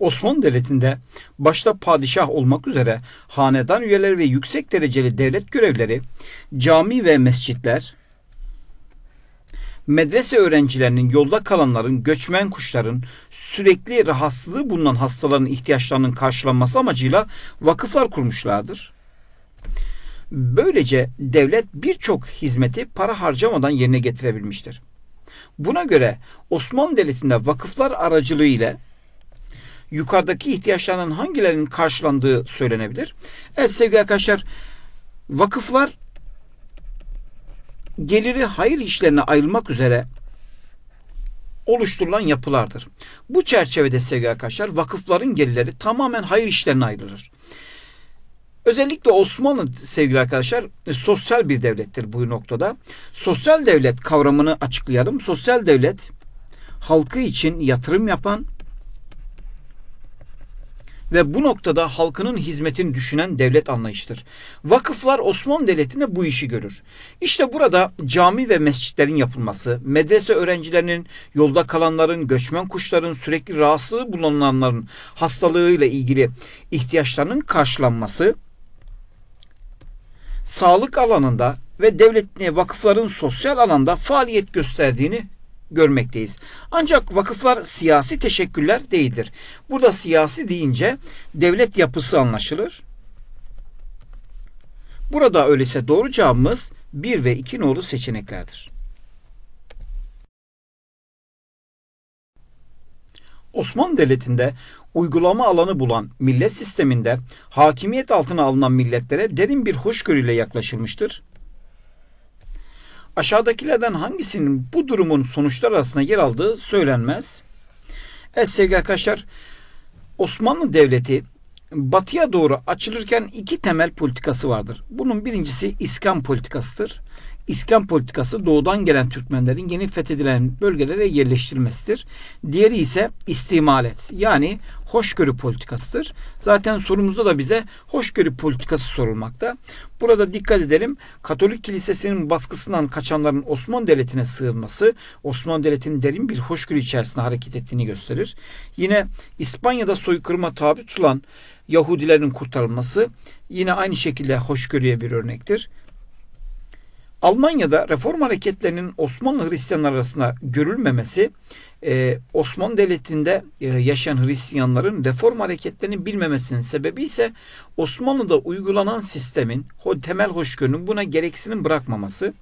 Osmanlı Devleti'nde başta padişah olmak üzere hanedan üyeleri ve yüksek dereceli devlet görevleri, cami ve mescitler, medrese öğrencilerinin, yolda kalanların, göçmen kuşların, sürekli rahatsızlığı bulunan hastaların ihtiyaçlarının karşılanması amacıyla vakıflar kurmuşlardır. Böylece devlet birçok hizmeti para harcamadan yerine getirebilmiştir. Buna göre Osmanlı Devleti'nde vakıflar aracılığı ile yukarıdaki ihtiyaçların hangilerinin karşılandığı söylenebilir. Evet sevgili arkadaşlar vakıflar geliri hayır işlerine ayrılmak üzere oluşturulan yapılardır. Bu çerçevede sevgili arkadaşlar vakıfların gelirleri tamamen hayır işlerine ayrılır. Özellikle Osmanlı sevgili arkadaşlar e, sosyal bir devlettir bu noktada. Sosyal devlet kavramını açıklayalım. Sosyal devlet halkı için yatırım yapan, ve bu noktada halkının hizmetini düşünen devlet anlayıştır. Vakıflar Osmanlı Devleti'nde bu işi görür. İşte burada cami ve mescitlerin yapılması, medrese öğrencilerinin, yolda kalanların, göçmen kuşların, sürekli rahatsız bulunanların hastalığıyla ilgili ihtiyaçlarının karşılanması, sağlık alanında ve devletine vakıfların sosyal alanda faaliyet gösterdiğini görmekteyiz. Ancak vakıflar siyasi teşekküller değildir. Burada siyasi deyince devlet yapısı anlaşılır. Burada öyleyse doğru cevabımız 1 ve 2 nolu seçeneklerdir. Osmanlı Devleti'nde uygulama alanı bulan millet sisteminde hakimiyet altına alınan milletlere derin bir hoşgörüyle yaklaşılmıştır Aşağıdakilerden hangisinin bu durumun sonuçları arasında yer aldığı söylenmez. Evet sevgili arkadaşlar Osmanlı Devleti batıya doğru açılırken iki temel politikası vardır. Bunun birincisi iskan politikasıdır. İskan politikası doğudan gelen Türkmenlerin yeni fethedilen bölgelere yerleştirmesidir. Diğeri ise istimalet yani hoşgörü politikasıdır. Zaten sorumuzda da bize hoşgörü politikası sorulmakta. Burada dikkat edelim. Katolik kilisesinin baskısından kaçanların Osmanlı Devleti'ne sığınması Osmanlı Devleti'nin derin bir hoşgörü içerisinde hareket ettiğini gösterir. Yine İspanya'da soykırıma tabi tutulan Yahudilerin kurtarılması yine aynı şekilde hoşgörüye bir örnektir. Almanya'da reform hareketlerinin Osmanlı Hristiyanlar arasında görülmemesi e, Osmanlı Devleti'nde e, yaşayan Hristiyanların reform hareketlerini bilmemesinin sebebi ise Osmanlı'da uygulanan sistemin temel hoşgörünün buna gereksinim bırakmaması.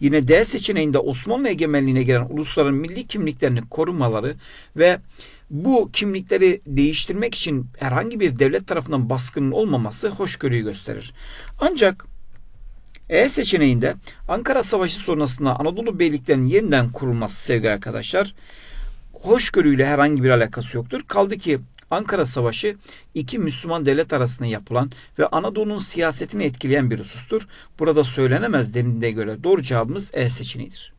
Yine D seçeneğinde Osmanlı egemenliğine gelen ulusların milli kimliklerini korumaları ve bu kimlikleri değiştirmek için herhangi bir devlet tarafından baskının olmaması hoşgörüyü gösterir. Ancak e seçeneğinde Ankara Savaşı sonrasında Anadolu beyliklerinin yeniden kurulması sevgili arkadaşlar hoşgörüyle herhangi bir alakası yoktur. Kaldı ki Ankara Savaşı iki Müslüman devlet arasında yapılan ve Anadolu'nun siyasetini etkileyen bir husustur. Burada söylenemez denildiğine göre doğru cevabımız E seçeneğidir.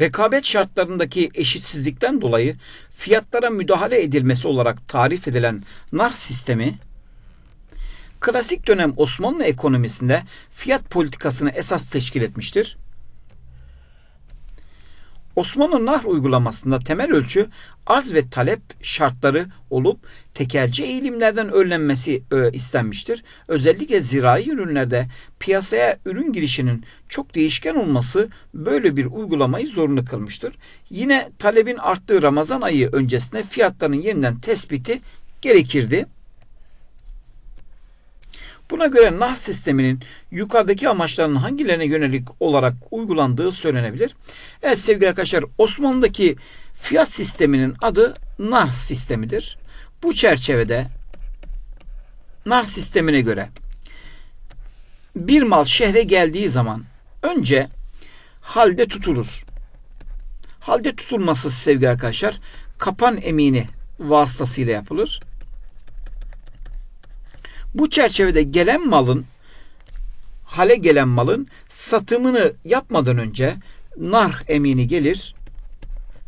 rekabet şartlarındaki eşitsizlikten dolayı fiyatlara müdahale edilmesi olarak tarif edilen nar sistemi klasik dönem Osmanlı ekonomisinde fiyat politikasını esas teşkil etmiştir. Osmanlı Nahr uygulamasında temel ölçü arz ve talep şartları olup tekelci eğilimlerden önlenmesi e, istenmiştir. Özellikle zirai ürünlerde piyasaya ürün girişinin çok değişken olması böyle bir uygulamayı zorunlu kılmıştır. Yine talebin arttığı Ramazan ayı öncesinde fiyatların yeniden tespiti gerekirdi. Buna göre nah sisteminin yukarıdaki amaçlarının hangilerine yönelik olarak uygulandığı söylenebilir. Evet sevgili arkadaşlar Osmanlı'daki fiyat sisteminin adı nar sistemidir. Bu çerçevede nar sistemine göre bir mal şehre geldiği zaman önce halde tutulur. Halde tutulması sevgili arkadaşlar kapan emini vasıtasıyla yapılır. Bu çerçevede gelen malın hale gelen malın satımını yapmadan önce nar emini gelir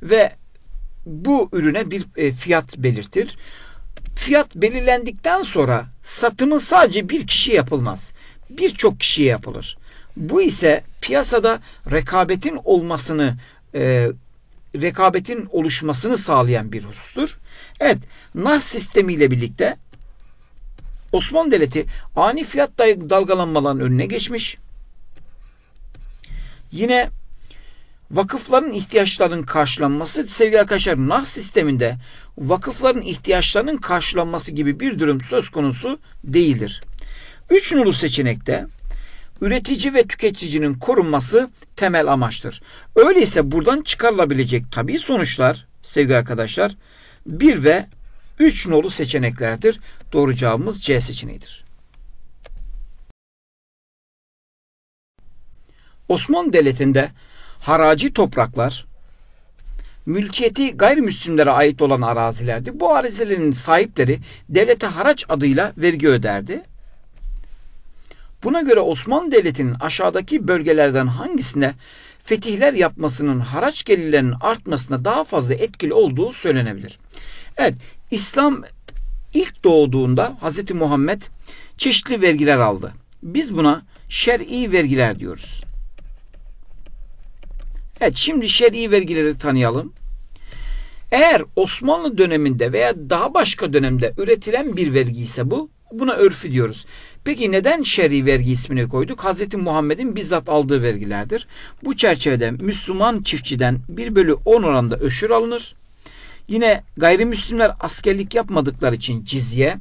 ve bu ürüne bir e, fiyat belirtir. Fiyat belirlendikten sonra satımı sadece bir kişi yapılmaz. Birçok kişiye yapılır. Bu ise piyasada rekabetin olmasını e, rekabetin oluşmasını sağlayan bir husustur. Evet, nar sistemiyle birlikte Osmanlı Devleti ani fiyat dalgalanmalarının önüne geçmiş. Yine vakıfların ihtiyaçlarının karşılanması sevgili arkadaşlar nah sisteminde vakıfların ihtiyaçlarının karşılanması gibi bir durum söz konusu değildir. Üç nolu seçenekte üretici ve tüketicinin korunması temel amaçtır. Öyleyse buradan çıkarılabilecek tabi sonuçlar sevgili arkadaşlar 1 ve 3 nolu seçeneklerdir. Doğru cevabımız C seçeneğidir. Osmanlı Devleti'nde haraci topraklar mülkiyeti gayrimüslimlere ait olan arazilerdi. Bu arazilerin sahipleri devlete haraç adıyla vergi öderdi. Buna göre Osmanlı Devleti'nin aşağıdaki bölgelerden hangisine fetihler yapmasının haraç gelirlerinin artmasına daha fazla etkili olduğu söylenebilir. Evet, İslam ilk doğduğunda Hazreti Muhammed çeşitli vergiler aldı. Biz buna şer'i vergiler diyoruz. Evet, şimdi şer'i vergileri tanıyalım. Eğer Osmanlı döneminde veya daha başka dönemde üretilen bir vergi ise bu, buna örfü diyoruz. Peki neden şer'i vergi ismini koyduk? Hazreti Muhammed'in bizzat aldığı vergilerdir. Bu çerçevede Müslüman çiftçiden 1 bölü 10 oranda öşür alınır. Yine gayrimüslimler askerlik yapmadıkları için cizye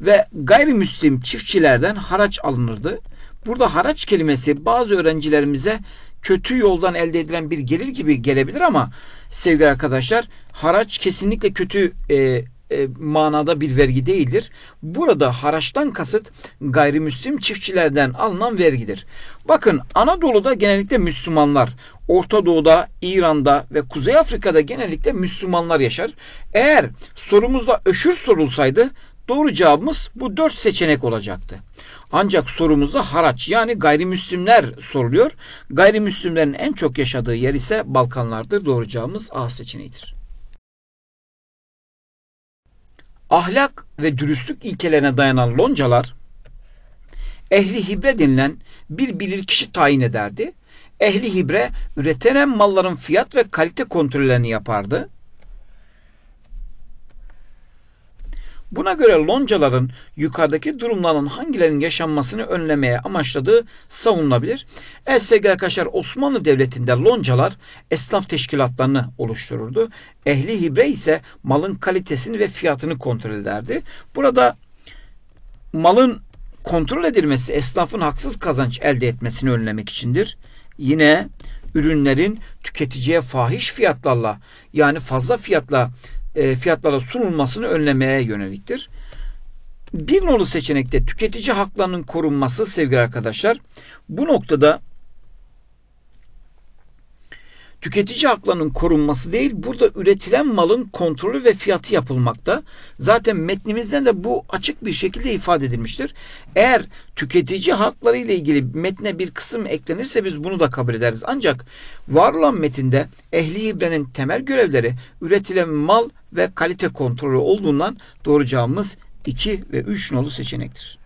ve gayrimüslim çiftçilerden haraç alınırdı. Burada haraç kelimesi bazı öğrencilerimize kötü yoldan elde edilen bir gelir gibi gelebilir ama sevgili arkadaşlar haraç kesinlikle kötü e, e, manada bir vergi değildir. Burada haraçtan kasıt gayrimüslim çiftçilerden alınan vergidir. Bakın Anadolu'da genellikle Müslümanlar, Orta Doğu'da, İran'da ve Kuzey Afrika'da genellikle Müslümanlar yaşar. Eğer sorumuzda öşür sorulsaydı doğru cevabımız bu dört seçenek olacaktı. Ancak sorumuzda haraç yani gayrimüslimler soruluyor. Gayrimüslimlerin en çok yaşadığı yer ise Balkanlardır. Doğru cevabımız A seçeneğidir. ahlak ve dürüstlük ilkelerine dayanan loncalar ehli hibre denilen bir bilir kişi tayin ederdi. Ehli hibre üretilen malların fiyat ve kalite kontrollerini yapardı. Buna göre loncaların yukarıdaki durumların hangilerinin yaşanmasını önlemeye amaçladığı savunulabilir. Evet Kaşar Osmanlı Devleti'nde loncalar esnaf teşkilatlarını oluştururdu. Ehli hibre ise malın kalitesini ve fiyatını kontrol ederdi. Burada malın kontrol edilmesi esnafın haksız kazanç elde etmesini önlemek içindir. Yine ürünlerin tüketiciye fahiş fiyatlarla yani fazla fiyatla e, fiyatlara sunulmasını önlemeye yöneliktir. Bir nolu seçenekte tüketici haklarının korunması sevgili arkadaşlar. Bu noktada Tüketici haklarının korunması değil, burada üretilen malın kontrolü ve fiyatı yapılmakta. Zaten metnimizden de bu açık bir şekilde ifade edilmiştir. Eğer tüketici hakları ile ilgili metne bir kısım eklenirse biz bunu da kabul ederiz. Ancak var olan metinde ehli ibrenin temel görevleri üretilen mal ve kalite kontrolü olduğundan doğru cevabımız 2 ve 3 nolu seçenektir.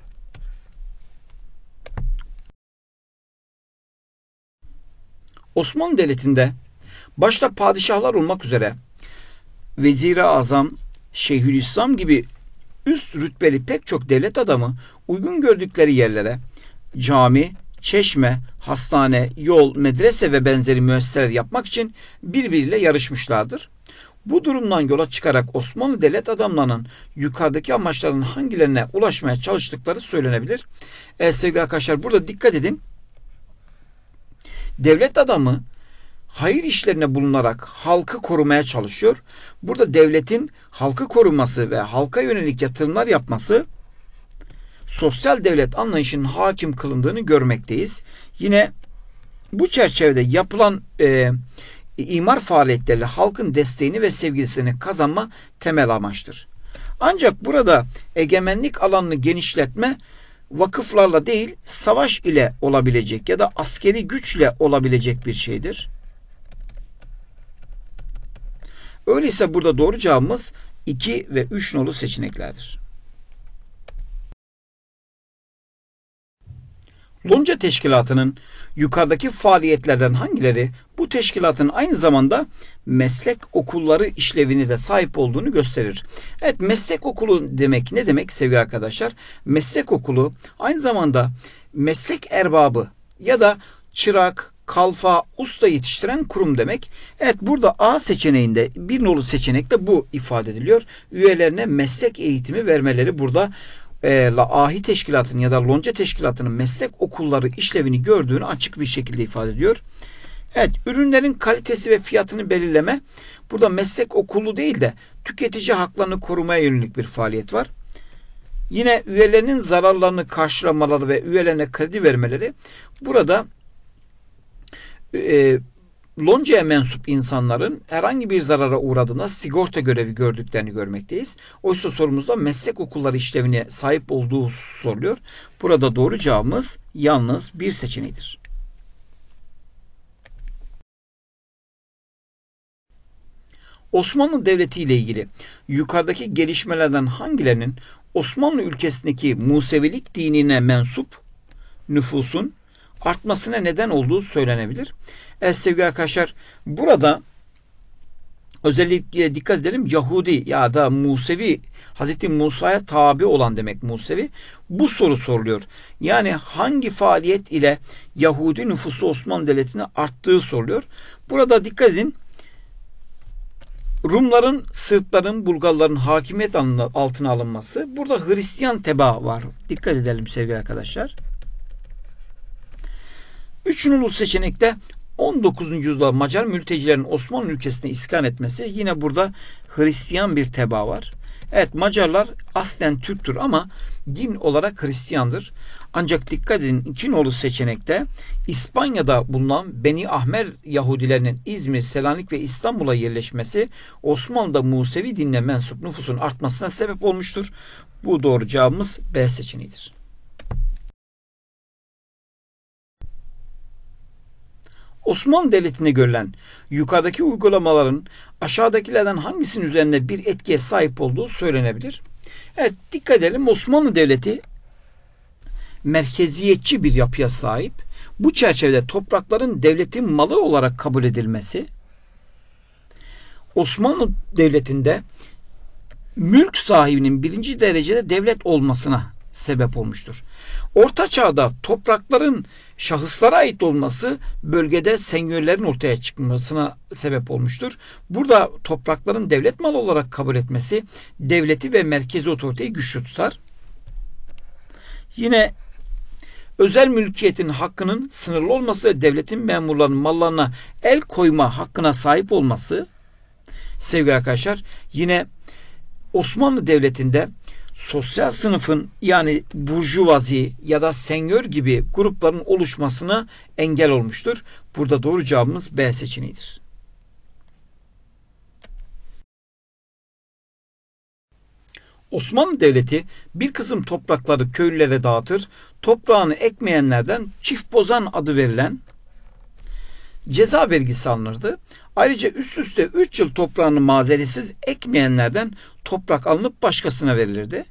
Osmanlı Devleti'nde Başta padişahlar olmak üzere Vezir-i Azam, Şeyhülislam gibi üst rütbeli pek çok devlet adamı uygun gördükleri yerlere cami, çeşme, hastane, yol, medrese ve benzeri müesseseler yapmak için birbiriyle yarışmışlardır. Bu durumdan yola çıkarak Osmanlı devlet adamlarının yukarıdaki amaçların hangilerine ulaşmaya çalıştıkları söylenebilir. Evet sevgili arkadaşlar burada dikkat edin. Devlet adamı hayır işlerine bulunarak halkı korumaya çalışıyor. Burada devletin halkı koruması ve halka yönelik yatırımlar yapması sosyal devlet anlayışının hakim kılındığını görmekteyiz. Yine bu çerçevede yapılan e, imar faaliyetleri halkın desteğini ve sevgisini kazanma temel amaçtır. Ancak burada egemenlik alanını genişletme vakıflarla değil savaş ile olabilecek ya da askeri güçle olabilecek bir şeydir. Öyleyse burada doğru cevabımız 2 ve 3 nolu seçeneklerdir. Lonca Teşkilatı'nın yukarıdaki faaliyetlerden hangileri bu teşkilatın aynı zamanda meslek okulları işlevini de sahip olduğunu gösterir. Evet meslek okulu demek ne demek sevgili arkadaşlar? Meslek okulu aynı zamanda meslek erbabı ya da çırak, kalfa usta yetiştiren kurum demek. Evet burada A seçeneğinde bir nolu seçenekte bu ifade ediliyor. Üyelerine meslek eğitimi vermeleri burada e, ahi teşkilatının ya da lonca teşkilatının meslek okulları işlevini gördüğünü açık bir şekilde ifade ediyor. Evet ürünlerin kalitesi ve fiyatını belirleme burada meslek okulu değil de tüketici haklarını korumaya yönelik bir faaliyet var. Yine üyelerinin zararlarını karşılamaları ve üyelerine kredi vermeleri burada e, ee, loncaya mensup insanların herhangi bir zarara uğradığında sigorta görevi gördüklerini görmekteyiz. Oysa sorumuzda meslek okulları işlevine sahip olduğu soruluyor. Burada doğru cevabımız yalnız bir seçeneğidir. Osmanlı Devleti ile ilgili yukarıdaki gelişmelerden hangilerinin Osmanlı ülkesindeki Musevilik dinine mensup nüfusun artmasına neden olduğu söylenebilir. Evet sevgili arkadaşlar burada özellikle dikkat edelim Yahudi ya da Musevi Hazreti Musa'ya tabi olan demek Musevi bu soru soruluyor. Yani hangi faaliyet ile Yahudi nüfusu Osmanlı Devleti'ne arttığı soruluyor. Burada dikkat edin Rumların, Sırpların, Bulgarların hakimiyet altına alınması. Burada Hristiyan teba var. Dikkat edelim sevgili arkadaşlar. Üç nolu seçenekte 19. yüzyılda Macar mültecilerin Osmanlı ülkesine iskan etmesi yine burada Hristiyan bir teba var. Evet Macarlar aslen Türktür ama din olarak Hristiyandır. Ancak dikkat edin iki nolu seçenekte İspanya'da bulunan Beni Ahmer Yahudilerinin İzmir, Selanik ve İstanbul'a yerleşmesi Osmanlı'da Musevi dinle mensup nüfusun artmasına sebep olmuştur. Bu doğru cevabımız B seçeneğidir. Osmanlı Devleti'nde görülen yukarıdaki uygulamaların aşağıdakilerden hangisinin üzerine bir etkiye sahip olduğu söylenebilir. Evet dikkat edelim Osmanlı Devleti merkeziyetçi bir yapıya sahip. Bu çerçevede toprakların devletin malı olarak kabul edilmesi Osmanlı Devleti'nde mülk sahibinin birinci derecede devlet olmasına sebep olmuştur. Orta çağda toprakların şahıslara ait olması bölgede senyörlerin ortaya çıkmasına sebep olmuştur. Burada toprakların devlet malı olarak kabul etmesi devleti ve merkezi otoriteyi güçlü tutar. Yine özel mülkiyetin hakkının sınırlı olması ve devletin memurlarının mallarına el koyma hakkına sahip olması sevgili arkadaşlar yine Osmanlı Devleti'nde sosyal sınıfın yani burjuvazi ya da senyör gibi grupların oluşmasına engel olmuştur. Burada doğru cevabımız B seçeneğidir. Osmanlı Devleti bir kısım toprakları köylülere dağıtır. Toprağını ekmeyenlerden çift bozan adı verilen ceza vergisi alınırdı. Ayrıca üst üste 3 yıl toprağını mazeretsiz ekmeyenlerden toprak alınıp başkasına verilirdi.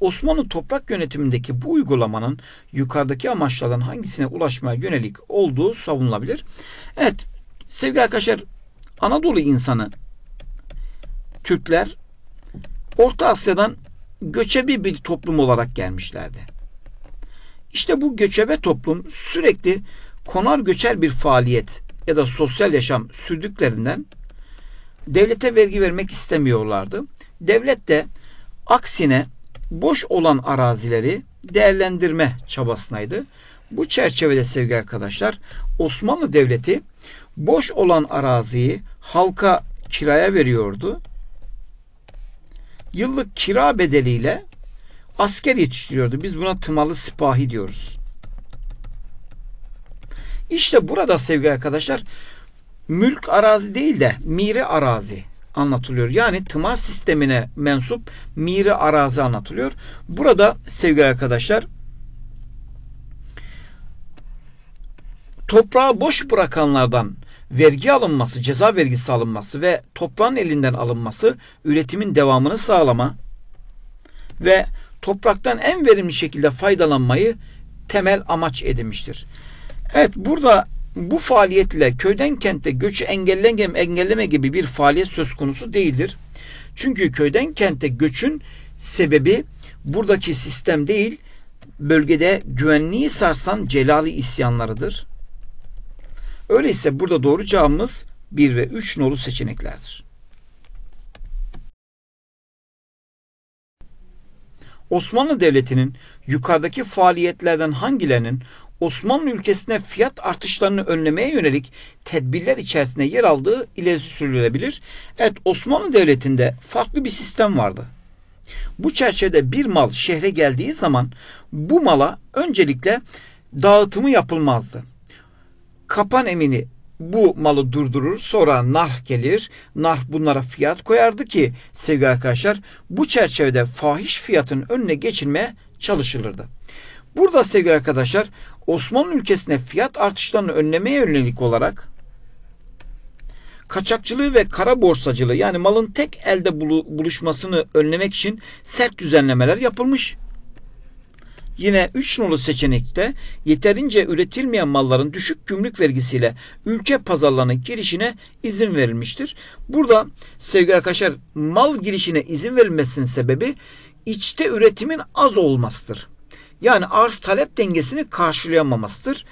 Osmanlı toprak yönetimindeki bu uygulamanın yukarıdaki amaçlardan hangisine ulaşmaya yönelik olduğu savunulabilir. Evet sevgili arkadaşlar Anadolu insanı Türkler Orta Asya'dan göçebe bir toplum olarak gelmişlerdi. İşte bu göçebe toplum sürekli konar göçer bir faaliyet ya da sosyal yaşam sürdüklerinden devlete vergi vermek istemiyorlardı. Devlet de aksine boş olan arazileri değerlendirme çabasındaydı. Bu çerçevede sevgili arkadaşlar Osmanlı Devleti boş olan araziyi halka kiraya veriyordu. Yıllık kira bedeliyle asker yetiştiriyordu. Biz buna tımalı sipahi diyoruz. İşte burada sevgili arkadaşlar mülk arazi değil de miri arazi anlatılıyor. Yani tımar sistemine mensup miri arazi anlatılıyor. Burada sevgili arkadaşlar toprağı boş bırakanlardan vergi alınması, ceza vergisi alınması ve toprağın elinden alınması üretimin devamını sağlama ve topraktan en verimli şekilde faydalanmayı temel amaç edinmiştir. Evet burada bu faaliyetle köyden kente göçü engelleme, engelleme gibi bir faaliyet söz konusu değildir. Çünkü köyden kente göçün sebebi buradaki sistem değil, bölgede güvenliği sarsan celali isyanlarıdır. Öyleyse burada doğru cevabımız 1 ve 3 nolu seçeneklerdir. Osmanlı Devleti'nin yukarıdaki faaliyetlerden hangilerinin Osmanlı ülkesine fiyat artışlarını önlemeye yönelik tedbirler içerisinde yer aldığı ileri sürülebilir. Evet Osmanlı Devleti'nde farklı bir sistem vardı. Bu çerçevede bir mal şehre geldiği zaman bu mala öncelikle dağıtımı yapılmazdı. Kapan emini bu malı durdurur. Sonra nar gelir. nar bunlara fiyat koyardı ki sevgili arkadaşlar bu çerçevede fahiş fiyatın önüne geçilmeye çalışılırdı. Burada sevgili arkadaşlar Osmanlı ülkesine fiyat artışlarını önlemeye yönelik olarak kaçakçılığı ve kara borsacılığı yani malın tek elde buluşmasını önlemek için sert düzenlemeler yapılmış. Yine 3 nolu seçenekte yeterince üretilmeyen malların düşük gümrük vergisiyle ülke pazarlarına girişine izin verilmiştir. Burada sevgili arkadaşlar mal girişine izin verilmesinin sebebi içte üretimin az olmasıdır. Yani arz talep dengesini karşılayamamasıdır.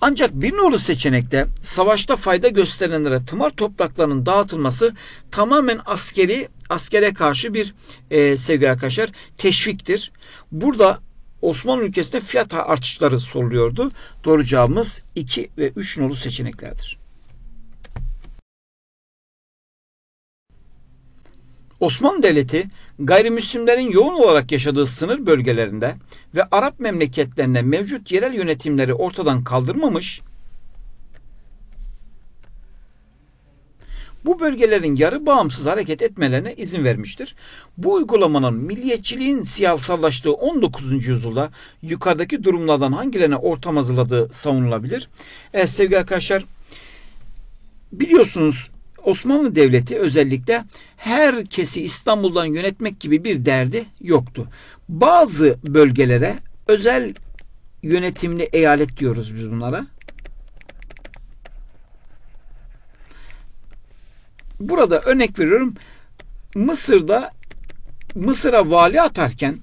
Ancak bir nolu seçenekte savaşta fayda gösterenlere tımar topraklarının dağıtılması tamamen askeri askere karşı bir e, sevgili arkadaşlar teşviktir. Burada Osmanlı ülkesinde fiyat artışları soruluyordu. Doğru cevabımız 2 ve 3 nolu seçeneklerdir. Osmanlı Devleti gayrimüslimlerin yoğun olarak yaşadığı sınır bölgelerinde ve Arap memleketlerinde mevcut yerel yönetimleri ortadan kaldırmamış, bu bölgelerin yarı bağımsız hareket etmelerine izin vermiştir. Bu uygulamanın milliyetçiliğin siyasallaştığı 19. yüzyılda yukarıdaki durumlardan hangilerine ortam hazırladığı savunulabilir. Evet sevgili arkadaşlar biliyorsunuz Osmanlı Devleti özellikle herkesi İstanbul'dan yönetmek gibi bir derdi yoktu. Bazı bölgelere özel yönetimli eyalet diyoruz biz bunlara. Burada örnek veriyorum. Mısır'da Mısır'a vali atarken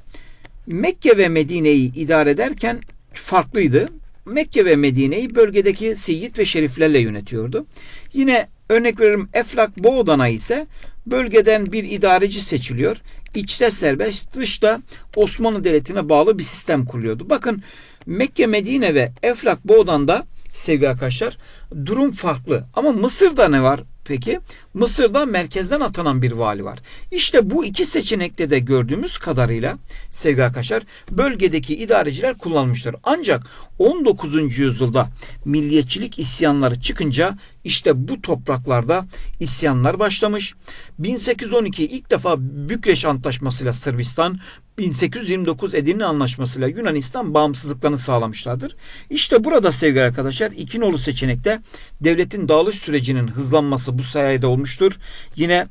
Mekke ve Medine'yi idare ederken farklıydı. Mekke ve Medine'yi bölgedeki seyyid ve şeriflerle yönetiyordu. Yine Örnek veririm Eflak Boğdan'a ise bölgeden bir idareci seçiliyor. İçte serbest, dışta Osmanlı Devleti'ne bağlı bir sistem kuruluyordu. Bakın Mekke, Medine ve Eflak Boğdan'da sevgili arkadaşlar durum farklı. Ama Mısır'da ne var? Peki Mısır'da merkezden atanan bir vali var. İşte bu iki seçenekte de gördüğümüz kadarıyla sevgili arkadaşlar bölgedeki idareciler kullanmıştır. Ancak 19. yüzyılda milliyetçilik isyanları çıkınca işte bu topraklarda isyanlar başlamış. 1812 ilk defa Bükreş Antlaşması'yla Sırbistan, 1829 Edirne Anlaşması'yla Yunanistan bağımsızlıklarını sağlamışlardır. İşte burada sevgili arkadaşlar İkinoğlu seçenekte devletin dağılış sürecinin hızlanması bu sayede olmuştur. Yine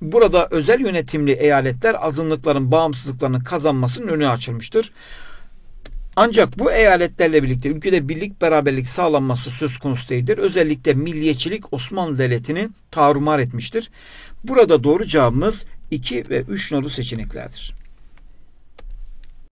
Burada özel yönetimli eyaletler azınlıkların bağımsızlıklarını kazanmasının önü açılmıştır. Ancak bu eyaletlerle birlikte ülkede birlik beraberlik sağlanması söz konusu değildir. Özellikle milliyetçilik Osmanlı Devleti'ni tarumar etmiştir. Burada doğru cevabımız 2 ve 3 nolu seçeneklerdir.